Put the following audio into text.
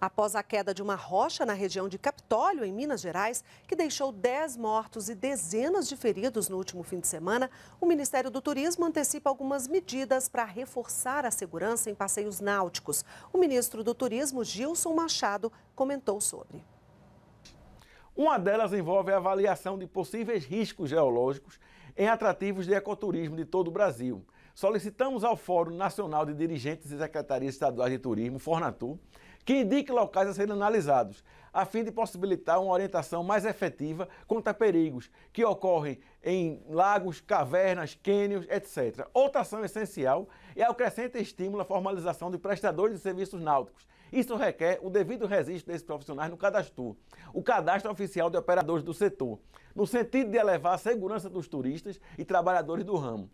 após a queda de uma rocha na região de Capitólio, em Minas Gerais, que deixou 10 mortos e dezenas de feridos no último fim de semana, o Ministério do Turismo antecipa algumas medidas para reforçar a segurança em passeios náuticos. O ministro do Turismo, Gilson Machado, comentou sobre. Uma delas envolve a avaliação de possíveis riscos geológicos em atrativos de ecoturismo de todo o Brasil. Solicitamos ao Fórum Nacional de Dirigentes e Secretarias Estaduais de Turismo, Fornatur, que indique locais a serem analisados, a fim de possibilitar uma orientação mais efetiva contra perigos que ocorrem em lagos, cavernas, cânions, etc. Outra ação essencial é o crescente estímulo à formalização de prestadores de serviços náuticos. Isso requer o devido registro desses profissionais no cadastro, o cadastro oficial de operadores do setor, no sentido de elevar a segurança dos turistas e trabalhadores do ramo.